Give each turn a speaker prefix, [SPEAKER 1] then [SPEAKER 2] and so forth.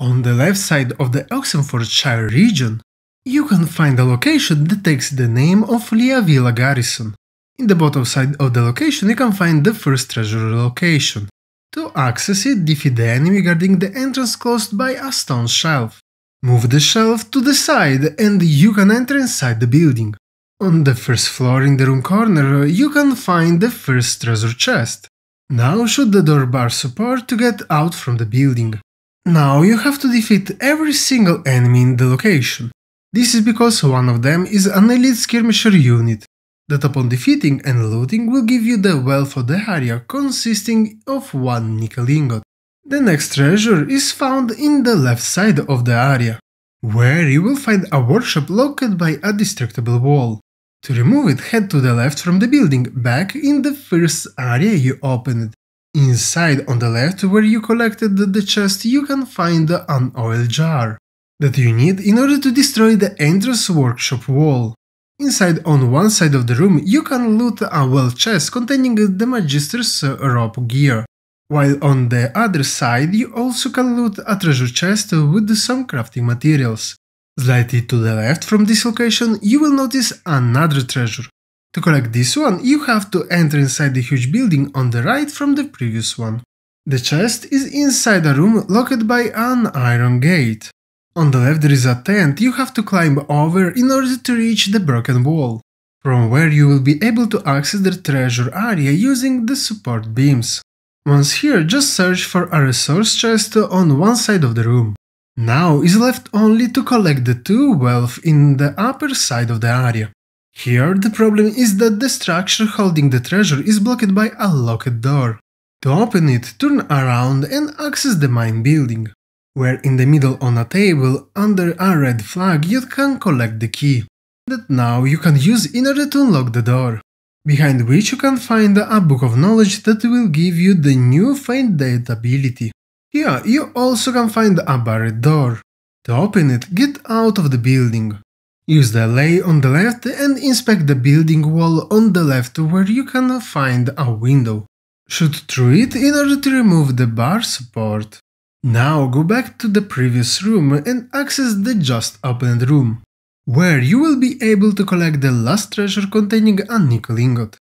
[SPEAKER 1] On the left side of the Oxenfordshire region, you can find a location that takes the name of Leavilla Garrison. In the bottom side of the location you can find the first treasure location. To access it, defeat the enemy guarding the entrance closed by a stone shelf. Move the shelf to the side and you can enter inside the building. On the first floor in the room corner you can find the first treasure chest. Now shoot the door bar support to get out from the building. Now you have to defeat every single enemy in the location. This is because one of them is an elite skirmisher unit, that upon defeating and looting will give you the wealth of the area consisting of one nickel ingot. The next treasure is found in the left side of the area, where you will find a workshop located by a destructible wall. To remove it, head to the left from the building, back in the first area you opened. Inside on the left where you collected the chest you can find an oil jar that you need in order to destroy the Andros workshop wall. Inside on one side of the room you can loot a well chest containing the Magister's rope gear, while on the other side you also can loot a treasure chest with some crafting materials. Slightly to the left from this location you will notice another treasure, to collect this one, you have to enter inside the huge building on the right from the previous one. The chest is inside a room locked by an iron gate. On the left there is a tent you have to climb over in order to reach the broken wall, from where you will be able to access the treasure area using the support beams. Once here, just search for a resource chest on one side of the room. Now is left only to collect the two wealth in the upper side of the area. Here, the problem is that the structure holding the treasure is blocked by a locked door. To open it, turn around and access the mine building, where in the middle on a table, under a red flag, you can collect the key, that now you can use in order to unlock the door, behind which you can find a book of knowledge that will give you the new Find Date ability. Here, you also can find a barred door. To open it, get out of the building. Use the lay on the left and inspect the building wall on the left where you can find a window. Shoot through it in order to remove the bar support. Now go back to the previous room and access the just opened room, where you will be able to collect the last treasure containing a nickel ingot.